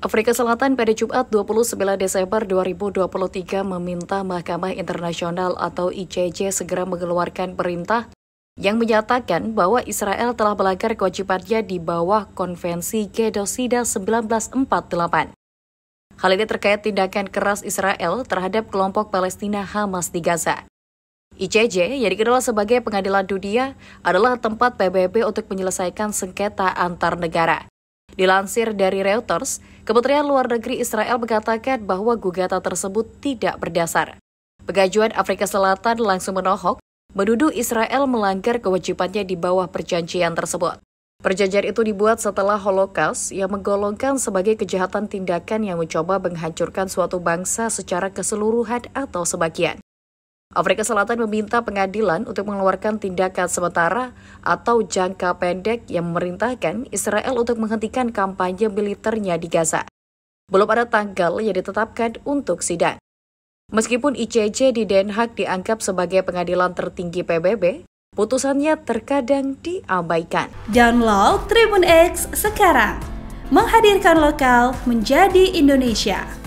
Afrika Selatan pada Jumat 29 Desember 2023 meminta Mahkamah Internasional atau ICJ segera mengeluarkan perintah yang menyatakan bahwa Israel telah melanggar kewajibannya di bawah Konvensi Genosida 1948. Hal ini terkait tindakan keras Israel terhadap kelompok Palestina Hamas di Gaza. ICJ, yang dikenal sebagai Pengadilan Dunia, adalah tempat PBB untuk menyelesaikan sengketa antar negara. Dilansir dari Reuters, Kementerian Luar Negeri Israel mengatakan bahwa gugatan tersebut tidak berdasar. Pengajuan Afrika Selatan langsung menohok, menuduh Israel melanggar kewajibannya di bawah perjanjian tersebut. Perjanjian itu dibuat setelah Holocaust yang menggolongkan sebagai kejahatan tindakan yang mencoba menghancurkan suatu bangsa secara keseluruhan atau sebagian. Afrika Selatan meminta pengadilan untuk mengeluarkan tindakan sementara atau jangka pendek yang memerintahkan Israel untuk menghentikan kampanye militernya di Gaza. Belum ada tanggal yang ditetapkan untuk sidang. Meskipun ICJ di Den Haag dianggap sebagai pengadilan tertinggi PBB, putusannya terkadang diabaikan. Download Tribun X sekarang, menghadirkan lokal menjadi Indonesia.